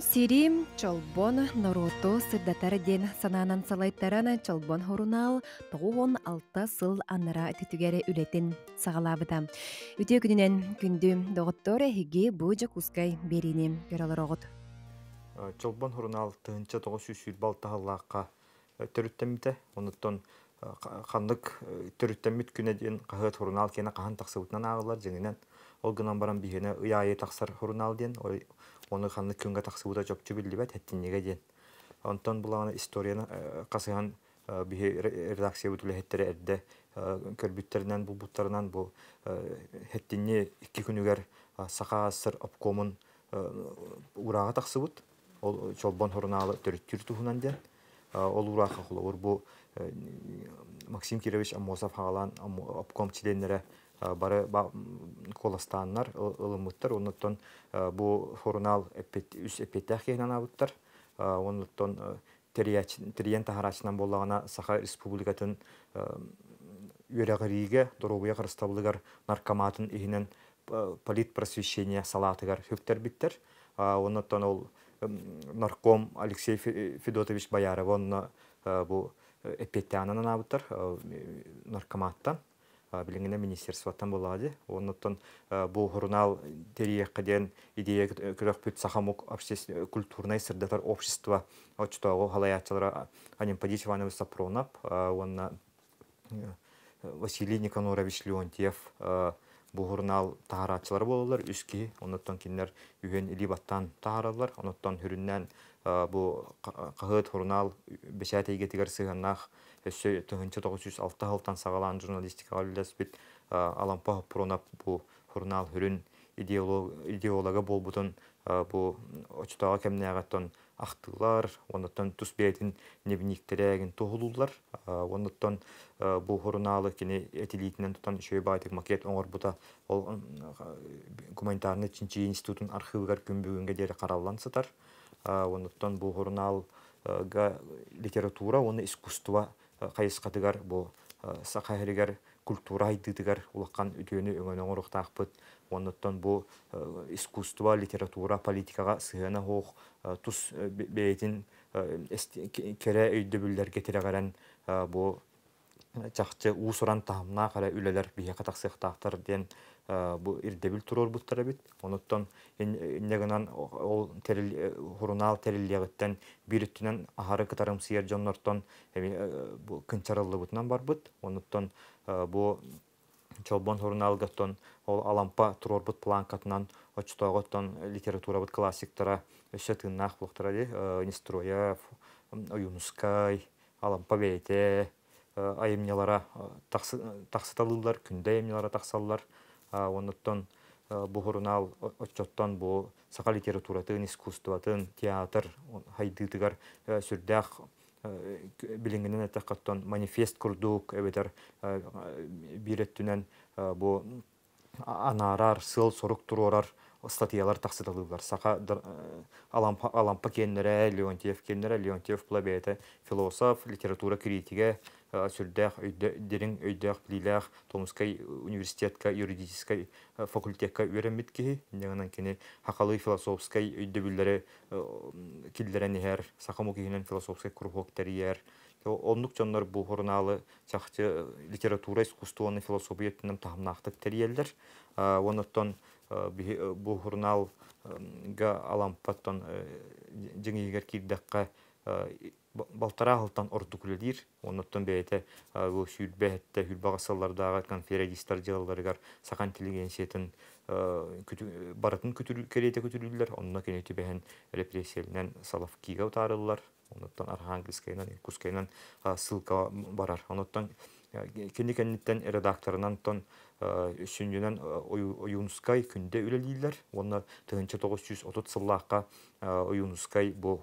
сирим чолбон нороту сырдатар ден сананан салайтарана чолбон хорунал тоғуон алта сыл анара тетігері үлетін сағалабыда. Үте күнінен күнді доғыттор хиги бұжы кускай беріне көралар оғыт. Э, чолбон хорунал тығынча тоғыз үшір балтағылаққа э, төріттемді, э, кандык қандық төріттемді күнеден қағыт хорунал кені қахан тақсыбытынан ағылар, жеңінен ол гынан баран бигене ыяйы тахсар хурунал оны ханны күнгө тахсыбыта жопчу билдибет хеттинниге ден онтон булагана историяны э, касыган э, бихи редакция бүтүлэхеттере эрде э, көрбүттеринен булбуттарынан бу хеттинни икки күнүгер сахаасыр обкомун урага тахсыбыт ол чолбон хурунаалы төрүттүр тухунан ден ол урага хулаур бу Максим Кирович Амосов хагалан обком членнере бары коластаннар ылымыттар онтон бу хорунал үс эппеттах кенен абыттар тахарачынан боллагана саха республикатын үөрәгіриге дорогуя кырыстабылыгар наркоматын иһинен полит просвещение салатыгар хөктербиттер онуттон ол нарком алексей федотович бояров онна бу эппеттянынан абыттар наркоматтан билиңине министерствотан болады. Оннотон бұл журнал терияққа ден идея күрөк бүт сахамук э, культурный сырдатар общество очтоого халаячылар Анимпадич Иванович сапронап он Василий Никонорович Леонтьев бұл журнал тағарачылар болалар, үскі, оннотон кинлер үйен либаттан тағаралар, оннотон хүріннен бұл қағыт журнал бешәтейге тігер сыйғаннақ өсө тыңынчы тогуз жүз алты халтан сагалаан журналистика аллас алампа пронап бу журнал хүрүн идеолога болбутун бу очтоога кемнеагаттон ахтылар оннотон тус беэтин небиниктерегин тоһулуулар оннотон бу журналы кини этилиитинен тутан үшөй баатык макет оңорбута ол гуманитарный чинчи институтун күн күнбүгүнгө дери караллан сытар оннотон бу литература оны искусство Э, э, сақайырығар, бу культура ұлаққан улаккан өңен өңөнө тақпыт, оныттан бұл э, искусство литература политикаға сына хох тус беэтин кере өйдөбүллерге тирегерен бұл жақты ұсыран тағымына қара үлелер қатақсық катаксыхтаахтар ден Э, бу ирдебил турор буттар бит. Онуттан иннегенан ол терил э, хурунал териллегеттен бириттен ахары кытарым сыер жоннортон э, бу кынчарылды бутнан бар бут. Онуттан бу чолбон хурунал гаттон ол алампа турор бут план катнан очтоготтон литература бут классиктара өсөтүннах булуктара ди Нестроев, Оюнускай, алампа бейте айымнялара тақсыталылар, күндә айымнялара тақсалылар онноттон бугурунал отчоттон бу сакал литературатын искусствотын театр хайдытыгар сүрдээх билиңинен этақаттон манифест курдук эбетер биреттүнен бу анаарар сыл сорук статьялар тақсытылылар. Сақа э, Алампа кеннері, Леонтьев кеннері, Леонтьев плабеті, философ, литература критиге, э, сүрдәқ, дерін өйдәқ, біліләқ, Томскай университетка, юридическай э, факультетка өрәмет кейі. неңінен кені хақалы философскай өйді бүлдері келдерін ер, сақа кегінен философскай курбоктар ер, Онлук жаннар бұл хорналы чақты литература искусствоны философиятынан тахымнақтық тәрелдер. Оныттан Э, бұл хурнал э, га алампаттан жеңигер э, кирдакка балтара хылтан бәйті күлелир онуттан бейте бу сүрбәһәттә хүлбагасаллардагы конференциялар сақан сакан сетін баратын күтүрүл керете күтүрүлдер онна кене түбәһен репрессиялнан салаф кига утарылар онуттан архангельскайнан кускайнан ссылка барар онуттан кини кенниттен редакторынан тон сүннүнен оюнускай күндө үлелийлер онна тыгынча тогуз жүз отуз сыллаакка оюнускай бу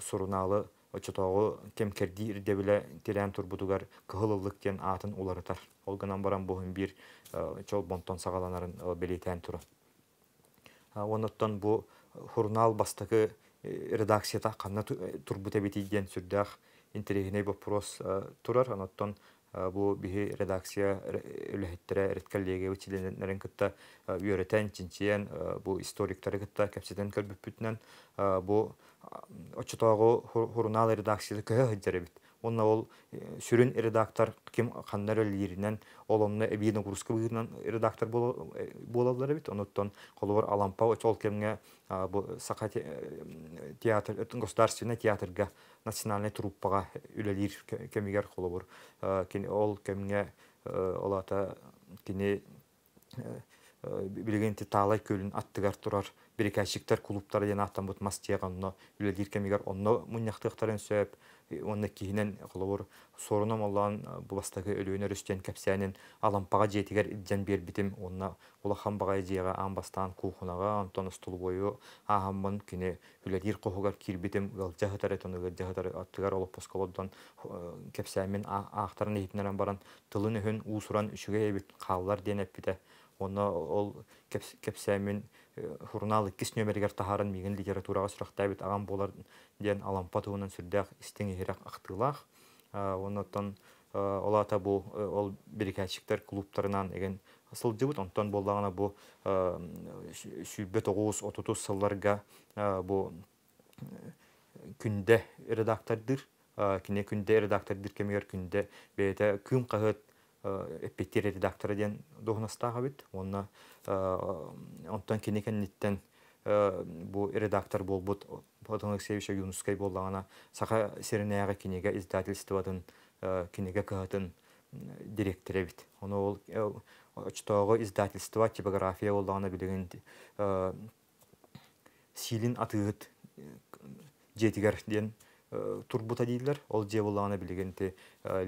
суруналы очотоогу кемкерди деп биле тирен турбутугар кыһылылык диен атын уларытар ол гынан баран бухун бир чол бонтон сагаланарын билейтен туру оннуттан бу хурнал бастыгы редакцияда канна турбута битийден сүрдээх интерегиней вопрос турар анаттон бу бихи редакция үлэхиттере эреткеллеге үчиленерин кытта үйөрөтен чинчиен бу историктер кытта хурунал редакциясы кыһы онна ол э, сүрін редактор кем ханнар элиринен олонна эбине курска быгынан редактор э, болалар бит оноттон колобор алампа ол кемге бу э, театр государственный театрга национальный труппага үлелир кемигер колобор ол кемге олата кини билеген талай көлүн аттыгар турар бирикачиктер клубтар ден аттан бут мастияганно үлелир кемигер онно муннактыктарын сөп онна киһинен холобор сорунам оллаан э, бастагы өлөөнө рүстен кепсәнин алампага жетигер бер бербитим онна улахан багай амбастан кухунага онтон устул бою ахаммын кине үледир кохугар кирбитим ылжа хытар этон ылжа хытар аттыгар олоппос колоддон э, кепсәмин ахтарын эйпнерен баран тылын өһөн уусуран үшүгэ эбит денеп оны ол кепсәмин э, журнал кіс нөмергер тахарын миген литературага сүрәхтәбит аған болар ден алампа туынан сүрдәк ерек ақтылақ ахтылах э, э, Ол олата бұл ол клубтарынан еген асыл дебут онтон болдағына бұл сүйбет оғыз отуту күнде бұл күнді редактордыр кине күнде редактордыр кемегер күнде бейті күн қағыт эппеттер редактора ден доғынастаға бит. Онна э, онтан кенекен ниттен э, бұл редактор бол бұд Платон Алексеевича Юнускай болағана сақа серінеяға кенеге издательстводан э, кенеге директоре директоры бит. Оны ол очтоғы издательство типография болдағана білген силин атығыт жетігерден Э, турбута дейділер, ол же булагына э, Ленин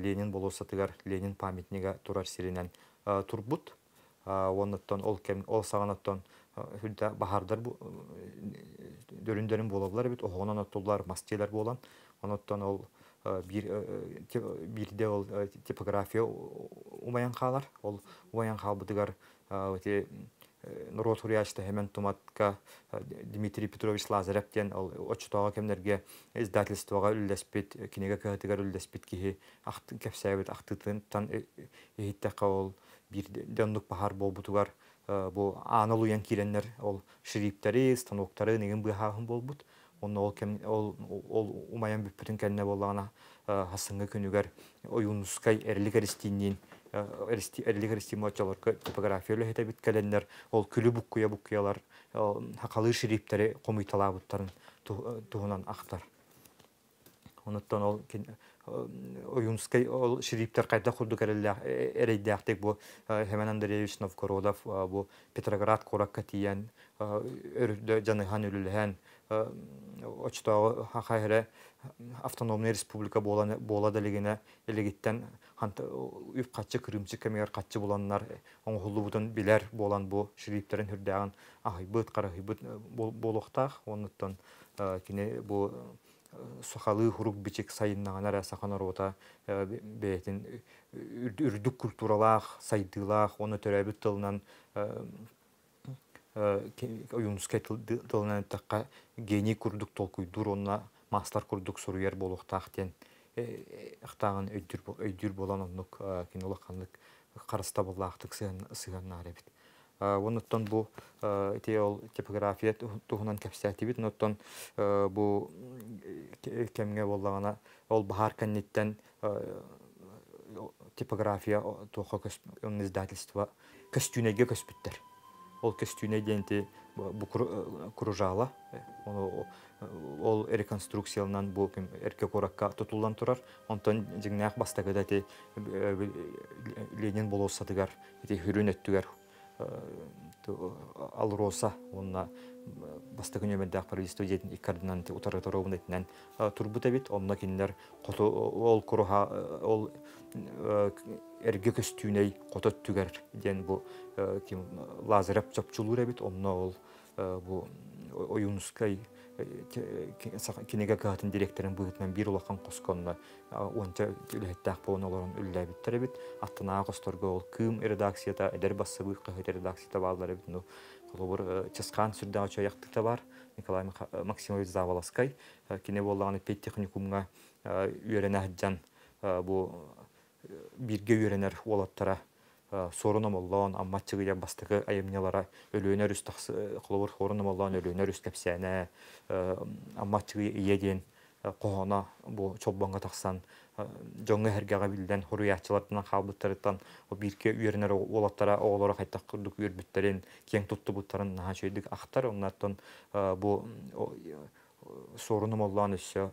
ленин болосатыгар ленин памятнига турар сиринен э, турбут онноттон ол кем ол саганоттон хүлдә баһардар дөріндерін болобулар бит болан ол бірде бирде ол типография умаян қалар, ол умаян өте, Нурот Хурячта хемен Дмитрий Петрович Лазарев ол очтоға кемнерге издательствоға үлдеспит, кинеге кәтігер үлдеспит кихи кәпсәбет ақтытын тан ехиттәқа э, э, ол бір дөннік бахар бол бұтуғар э, бұл аныл уян ол шриптері, станоктары неген бұғағын бол бұт. Онны ол, кем, ол, ол умаян бүппітін кәнне болағына хасыңғы күнігер ойунускай әрлік эллигер стимуляциялар типографиялы хета бит календар ол күлү буккуя буккуялар хакалы шриптери комуйталабыттарын туғынан ақтар. онуттан ол э, оюнскай ол құрды көрілі әрейді әртек, бу э, Хемен Андреевич Новгородов э, бу Петроград куракка тиен өрдө жаныхан үлүлэхэн очтоо хахайре автономный республика болана бола делегине элегиттен үп катчы кырымчы кемер катчы буланнар оң бутун билер болан бу шрифтерин хүрдәгән ахыбыт карахыбыт э, болохтах оннуттан э, кине бу э, сахалы хурук бичек сайыннаганар асаханар ота бетин үрдүк культуралах сайдылах оны төрөбүт тылынан уюнуска э, тылынан такка гений курдук толкуй дур онна мастар курдук суруяр болуктаах тен э, э, ыктагын өйдүр болан оннук кинолакандык карыста буллаактык сыганнаар эбит онуттан бу те ол типография туһунан кепсиатибит онуттан бу кемге боллагана ол бахар канниттен типография тохо издательство костюнеге көспүттер ол көстүйіне денти бу э, кружала э, э, ол реконструкцияланан бу эрке коракка тутулдан турар онтон жигнак бастагыда те ленин болосатыгар эти хүрүн өттүгөр алроса онна бастагыне мен дак правительство дедин иккардынан утары торобун этинен турбута бит онна кинилер ол куруха ол эрге көстүүней кототтугар ден бу э, ким лазарев чапчулур эбит онно ол э, бу оюнускай э, кинеге каатын директорын бүгүтмөн бір улакан косконно онча үлэттаах болон олорун үллэбиттер эбит аттанаа косторго ол кым редакцияда эдер басыбы кахыт редакцияда баалар эбит ну колобур чыскан сүрдэ очояктыкта бар николай максимович заволоскай кине боллаганы педтехникумга үйөренэ хаджан бу бирге үйренер олаттара э, соруном оллон амматчыгыя бастыгы айымнелара өлөөнөр үс э, кылыбыр хоруном оллон өлөөнөр үс кепсээне э, амматчыгы иеден кохона бу чоббонга таксан жоңго хергага билден хуруячылардан халбыттардан бирке үйөрнөр олаттара оголора кайтак курдук үйөрбүттерин кең туттубуттарын наха чөйдүк актар оннаттан бу соруном оллон өссө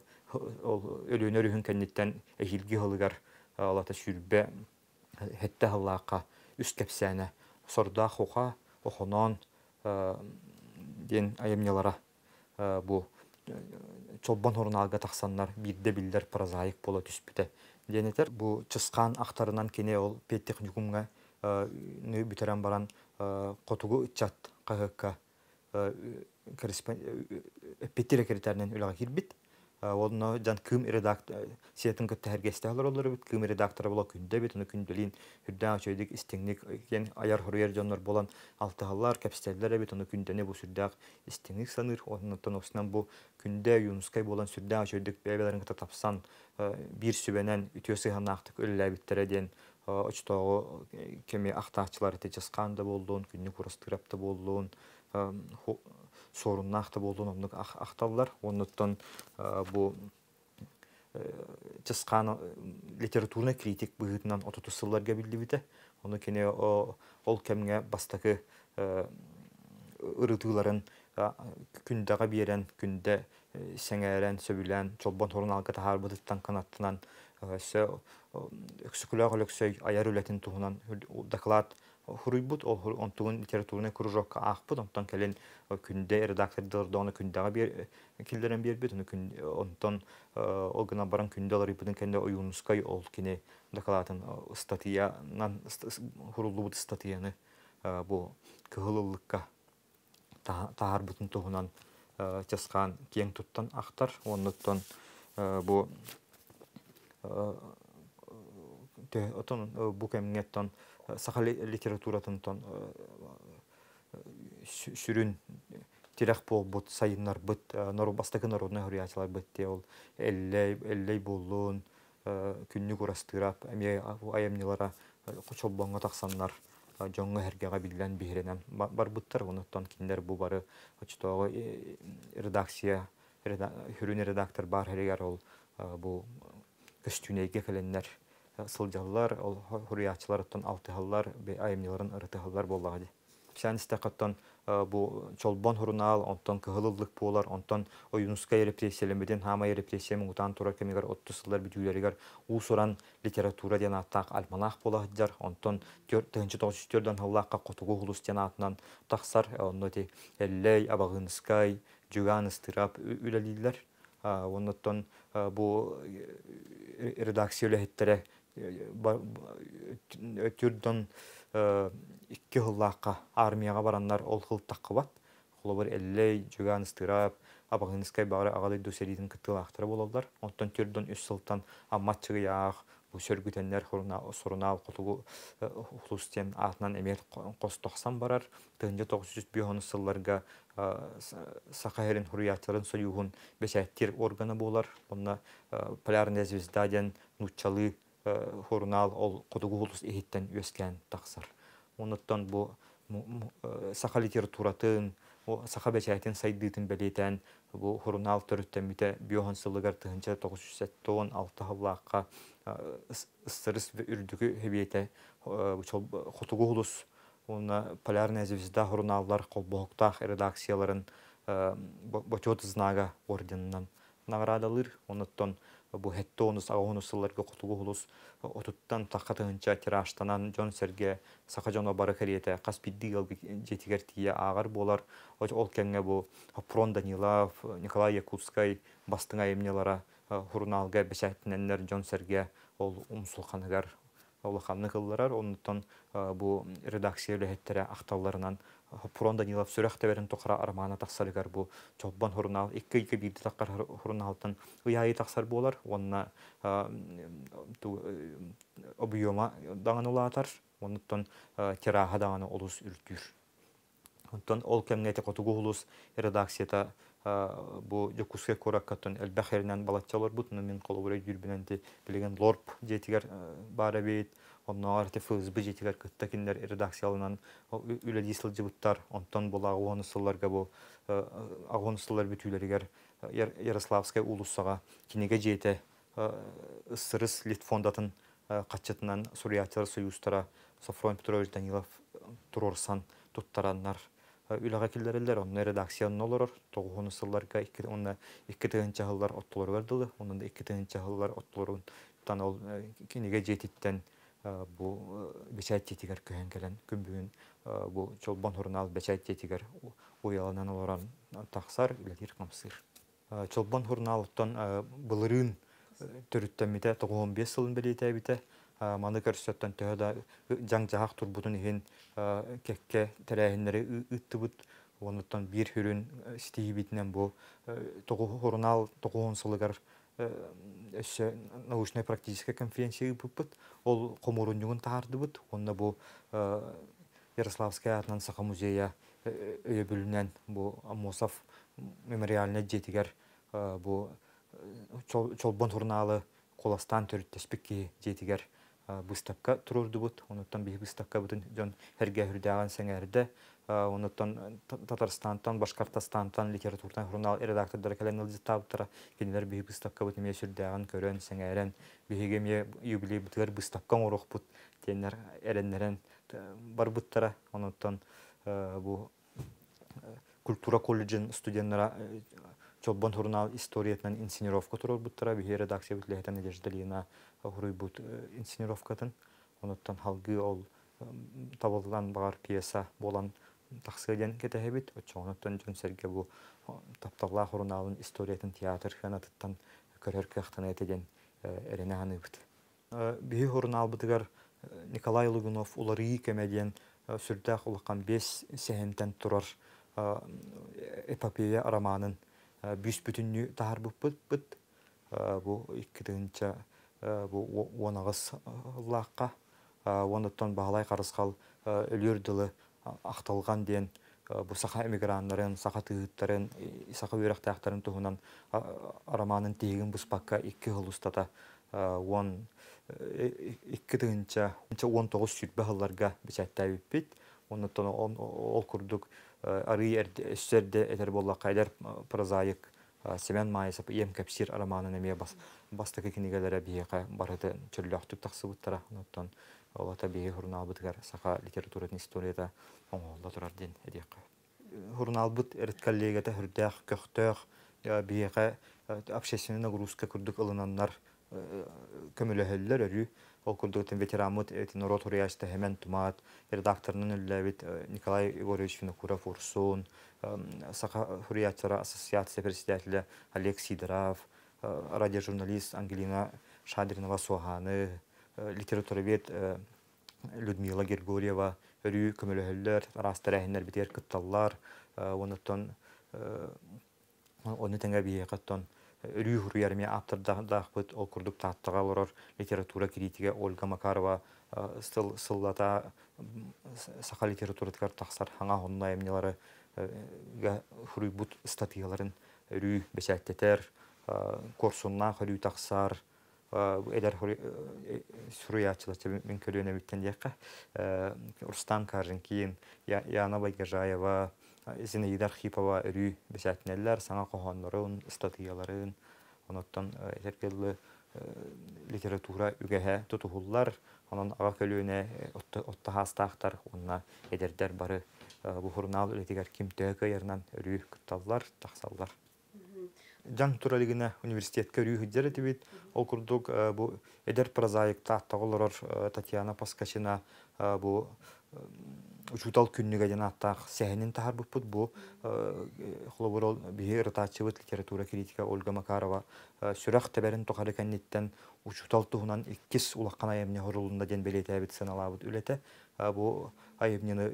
ол өлөөнөр кенниттен эхилги хылыгар олата сүрбе хетте халлаака үс кепсәне сорда хуха охонон э, ден аемнелара э, бу э, чолбан хорналга тахсаннар бирде билдер прозаик бола түспүтэ денетер бу чыскан актарынан кине ол петтик нюгумга нү бүтерен баран котугу чат кахыкка корреспондент петтире критеринен үлага кирбит Э, Олно жан кым редактор э, сетин көтө хергесте алар олар бит кым редактор бола күндө бит уну күндөлин хүрдән очойдик истеңник э, ген аяр хөрер жоннор болан алтыгаллар капистерлер бит уну күндәне бу сүрдәк истеңник саныр оннан осынан бу күндә юнускай болан сүрдән очойдик бәбеләрен кыта тапсан бир сүбәнән үтөсү ханактык өллә биттере ден очтогу кеми ахтаачылар теческанда болдун күннү курастырапты болдун сорунна ахты болдунумдук ахталлар оннуттан бу чыскан литературный критик быгытынан отутусылларга билдибите оны кене ол кемге бастакы ырытыыларын күндегі берен күндә сәңәрән сөбүлән чолбон хорун алга тахар қанаттынан, канаттынан өксүкүлөг өлөксөй аяр үләтин доклад хуруйбут э, э, э, ол онтугун литературный кружокка аахпут онтон келен күндө редактор дону күндөга бир килдерен бербит онтон ол гана баран күндө ларипудун кенде оюнускай ол кини докладын статьянан хурулубут статьяны бу кыгылылыкка бутун тугунан часкан кең туттан ахтар оннуттон бу отон бу кемнеттон Э, сахал литературатын э, сүрүн тирах бол бут сайыннар быт э, нору бастакы народный гуриятилар быт те ол эллей эллей болун күннүк урастырап эми аямнилара чолбоңго таксаннар жоңго хергега билген биренен бар буттар онуттан киндер бу бары очтогу редакция хүрүн редактор бар херегер ол бу көстүнейге келеннер сылжаллар, ол хурячылар оттон алтыхаллар, айымныларын ырытыхаллар боллағады. Псянисте қаттан э, бу чолбон хурунал, онтон кыһылыллык болар, онтон оюнуска репрессиялемеден хама репрессиямын утан тура кемигер оттусылар бүтүлөригер у суран литература деген аттак альманах болахдар, онтон 4-9-4-дөн халлакка котугу хулус ден атынан таксар э, онноти эллей абагынскай жүган ыстырап үлелилер. Э, Оннотон бу редакция үлехеттере Э, түрдөн э, икки хыллаакка армияга бараннар ол хылтаккыбат хулобур эллей жөган ыстырап абагыныскай баары агадай дусеритин кытылаактар бололдар онтон түрдөн үс сылтан амматчыгыяах бу сөргүтеннер сурунаал кутугу э, хулустен атынан эмер костохсан барар тыынжы тогуз жүз бүйону сылларга сахарин хуруяттарын союхун бесәттир органы болар буна полярная звезда ден нучалы хорунал э, ол құдығы улус эхиттен өскен тақсар. Онықтан бу э, саха литературатын, сақа бәчәйтін сайдыйтын бәлетен, бұл хорунал түріттен біте биоған сылығар тұхынча 976 хавлаққа э, ыстырыс үрдігі хебиеті құтығы ұлыс, оны полярная звезда хурналлар қолбоқтақ редакцияларын бөтет орденнан наградалыр, онықтан бу хеттонус агонусыларга кутулугулус отуттан тахатынча тираштанан жон серге сақа бары херете каспиддигал жетигер тие агар болар ол кенге бу Прон Данилов, Николай Якутскай бастыңа эмнелара хурналга бешәтненнер жон серге ол умсулханагар Аллаханны кылларар, оннуттан бу редакция үлеһеттере ақталарынан Пурон Данилов сүрәхтә берен тоқра армана тақсарыгар бұл чоббан хұрнал, екі екі бейді тақар хұрналтын ұяйы тақсар болар Онына э, обиома даңын ола атар, оннуттан кераха даңын олус үлтүр онтон ол кемнете котугулус редакцията бу жокуске кораккатын элбахеринен балатчалар бут мен колобура жүрбүнен ти билеген лорп жетигер бара бейт онно арты фызбы жетигер редакциялынан үле дисл жыбыттар онтон була агонысыларга бу агонысылар бүтүлергер Ярославская улусага кинеге жете ысырыс литфондатын катчатынан Сурятилар союзтара Софрон Петрович Данилов турорсан туттараннар үләгә килдерелдер, он редакцияны олорор, тоғуғыны сылларға онна екі тығынча хыллар оттылар бардылы, онында екі тығынча хыллар оттыларын тан ол жететтен бұл бұл чолбон уяланан тақсар үләдер қамсыр. Чолбон хұрынал бес маны көрсөттөн төһөдө жаң жахак турбутун ен кекке тэрэһиннери ыттыбыт онуттан бир хүрүн э, стиибитинен бу э, тогу хорунал тогуун сылығар э, өссө научная практическая конференция ол комуруннугун таардыбыт онна бу ярославская атынан саха музея өйөбүлүнөн бу амосов мемориальный жетигер бу чолбон хурналы коластан төрүттеспикки жетигер быстакка турурду бут онуттан бий быстакка бутун жон херге хүрдаган сеңерде онуттан э, татарстантан башкортостандан литературадан журнал редактордор келен ылжытаптыра кинилер бий быстакка бут эмне сүрдаган көрөн сеңерен бийге эмне юбилей бутылар быстакка орохпут тенер эреннерен барбыттара онуттан э, бу э, культура колледжин студенттара чолбон хурнал историятнан инсценировка турор буттара бихе редакция бүтлеһетен надеждалина хуруй бут э, инсценировкатын онуттан халгы ол табылган багар пьеса болан тахсыден кетеһебит очоонуттан жөн серге бу тапталла хурналын историятын театр ханатыттан көрөр кыахтан этеден эрене ханыбыт э, хурнал хурналбытыгар э, Николай Лугунов уларыы кемеден сүрдәх улаккан бес сәһентен турар эпопея романын Э, бүс бүтүннү тахар буппут э, бу иккитинче э, бу онагыс лакка онуттан баалай карыскал қарысқал дылы ақталған ден бу саха эмигранларын саха тыыттарын саха үйрактаяктарын туһунан романын тиигин буспакка икки хылустата он икки 19 он тогуз оннотон ол курдук арый үстөрде этер болла кайдар прозаик семен майысып ем кепсир араманы неме бас бастык книгелере биеге барыты чөрлөхтүк таксыбыттара оннотон олата бие хурнаабытыгар саха литературатын историяда оңолда турар ден эдиякка хурнаалбыт эриткаллегете хүрдээх көхтөөх биеге общественный нагрузка күрдүк ылынаннар көмөлөһөллөр өрүү Ол күндігітін ветерамыт этин ротуры ясты хемен тумат, редакторның үлләбит Николай Егорович Финокуров Урсун, Саха Хуриятчара ассоциация председателя Олег Сидоров, радиожурналист Ангелина Шадринова Суганы, литературовед Людмила Гергорьева, үрүй көмөлөһөллөр, растарахиннер битер кытталлар, онуттон оны тәңгә каттон рюхру ярме аптырдах бит ол таттыга лорор литература критига Ольга Макарова э, стыл сыллата саха литература тикар тахсар ханга хонна эмнелары э, хру бут статьяларын рю бесәттетер э, корсунна хру тахсар эдер сүрүячылы мен көрүнө биттен диякка Рустам Каржин кийин Яна Байгажаева Идар Хипова үрү бесәтнәлләр саңа қоһоннарын, статьяларын, оноттан әтеркелле э, э, литература үгәһә тотуһуллар, анан ага көлүнә э, отта хастахтар, онна эдердер бары бу журнал литигәр ким төкә ярнан үрү кытталлар, Жан туралигине университетке үрү хиджер бит, ол курдук бу эдер Татьяна Паскачина бу учутал күннүгө жана аттаах сәһинин тахар буппут бу э, холоборол бихи ырытаачыбыт литература критика Ольга Макарова э, сүрах теберин тухары кенниттен учутал туһунан иккис улаккан айымне хорулунда ден белетээбит саналаабыт үлете ә, бу айымнены э,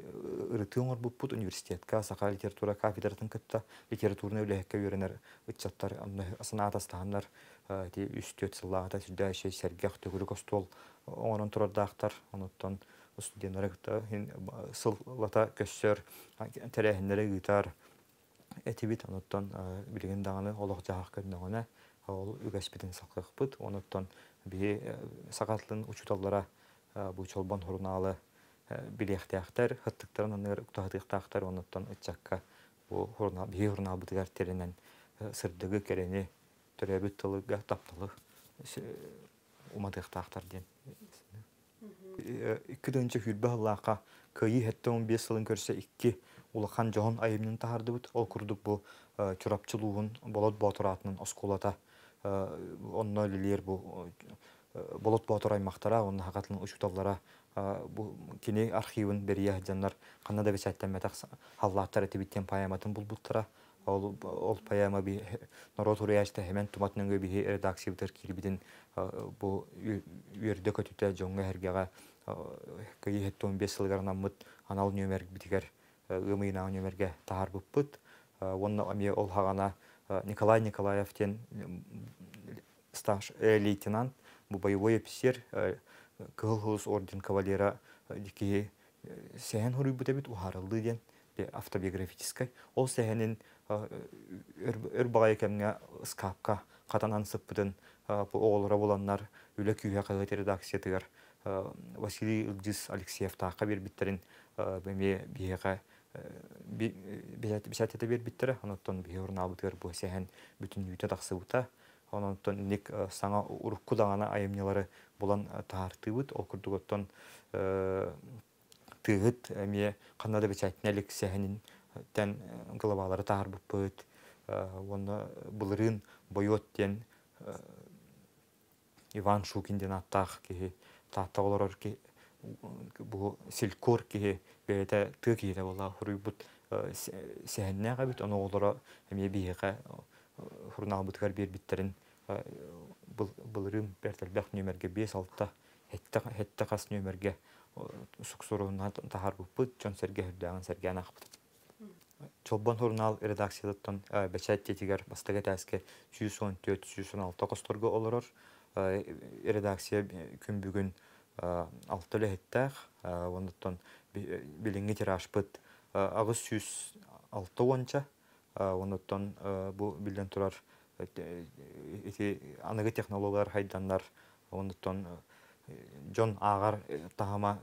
ырытыоңор буппут университетка сака литература кафедратын кытта литературный үлэхке үйренер ытчаттар санаатастааннар үстөт сыллаата сүрдээше сергех төгүрүк остол оңорон турардаактар онуттан Устуден оракта хин сыл лата көссөр тәрәһеннәре этибит оноттон билген даганы олох жаах ол би э, сагатлын учуталлара бу чолбон хоруналы э, билехтяхтар хаттыктарын аныр уктахтыктахтар оноттон ытчакка бу хорна би Кыдынчы хүрбі халлақа кыйы хетті 15 сылын көрсе 2 улахан жоғын айымнын тахарды бұд, ол күрдік бұл э, чурапчылуғын болот батыратының осколата э, онна лилер бұл э, болот батыр аймақтара, оның хақатылың ұшықталлара бұл кені архивын берия жаннар қанна да бесәттен мәтақ халлақтары тибиттен паяматын бұл бұлттара ол ол поэма би народ уряшта хемен туматнын би редакциятыр э, кирбидин э, бу үрдө көтүтө жоңго хергега э, кыйыттон бес сылгарнаммыт анал нөмер битигер ымыйна нөмерге ол хагана Николай Николаев тен стаж лейтенант бу боевой офицер орден кавалера дики ухарылды ден автобиографической ол сәһенин өрбағай кәмне скапка қатанан сыппытын оғылыра боланнар үлі күйе қағыты редакциятығар Василий Илгдис Алексеев тағы бір таққа бербіттерін бәме бейеға бисәтеті бербіттері, оныттан бейе орнабытығар бұл сәхән бүтін үйті тақсы бұта. Оныттан нек саңа ұрыққы даңана айымнелары болан тағарты бұт, ол күрдіғыттан тығыт әме қанады бәчәтінәлік сәхәнін тен э, глобалары тағар бұппыт, э, оны бұлырын бойот тен э, Иван Шукинден аттақ кеге, татта олар ке бұл селькор кеге, бәйті тұ кейлі бола, хұрый бұт сәхінне қабит, оны олара әме бейіға хұрнағы бұтқар бер біттерін бұлырым бәртәлбәқ нөмерге 5-6-та, хетті қас нөмерге сұқсұрығынан тағар бұппыт, жон сәрге хүрдіған сәрге анақ Чолбон журнал редакциялыттан ә, бәчәт тетигер бастыга тәске 114-116 костыргы олорор. Ә, редакция күн бүгін ә, алты ләхеттәх, ондықтан Білінгі тираж бит агыз 106 онча, ондықтан бу билден турар аныгы технологиялар хайданнар, ондықтан Джон Агар тахама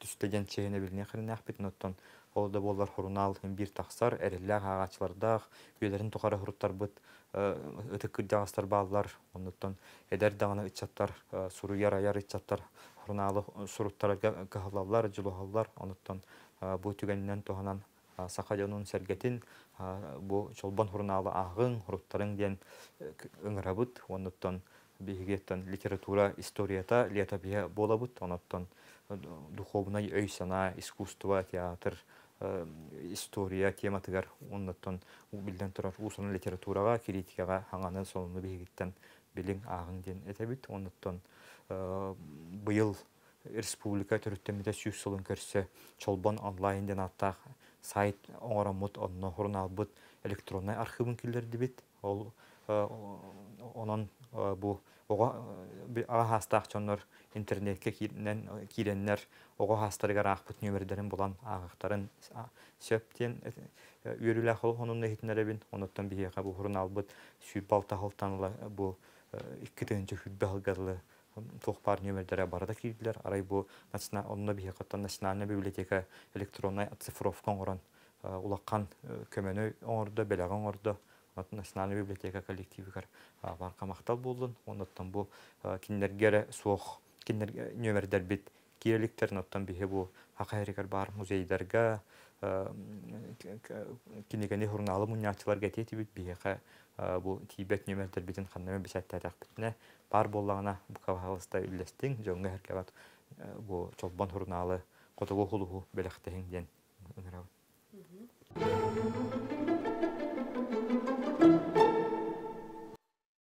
түстеген чегене билне хрен ахпит, ондықтан олда боллар хорунал бир тахсар эриллях агачлардах үйлерин тухара хуруттар быт ытык э, кырдагастар баалар онуттан эдер дагына ытчаттар э, суру яраяр ытчаттар хоруналы э, суруттар кахаллар жылухаллар онуттан бу түгеннен туханан сахадянун сергетин бу чолбан хоруналы агын хуруттарын диен ыңырабыт онуттан бигеттен литература историята лето бия болабыт онуттан духовной өй сана искусство театр Э, история тема тыгар оннаттон билден турар усуна литературага критикага хаңаны солуну бигиттен билин ағың ден этебит оннаттон э, быйыл республика төрүттемите сүйүс солун көрсө чолбон онлайн ден аттак сайт оңоромут онно журналбыт электронный архивын киллер дебит ол э, онон бу аға хастаах чоннор интернетке киреннер ого хастарыгар аахпыт нөмірдерін булан ағақтарын сөптен үйрүлэх ол хонун эхитнеребин оноттон биэха бухурун албыт сүйбалта халтаныла бу иккитенче хүббахылгарлы тухпар нөмірдері барда кирдилер арай бу онно биэхаттан национальная библиотека электронная оцифровка оңорон улаккан көмөнө оңордо белег оңордо национальная библиотека коллективигар баркамактал болдун ондоттон бу киндергере суох киндер нөмердер бит киеликтер оттон бихе бу акайригер бар музейдерге кинигени хурналы мунячыларга бит бихе бу тибет нөмердер битин ханнаме бисаттатак битне бар боллагына бу кавалыста үллестиң жонга херкебат бу чолбон хурналы котого хулуху белехтехиң ден Thank you.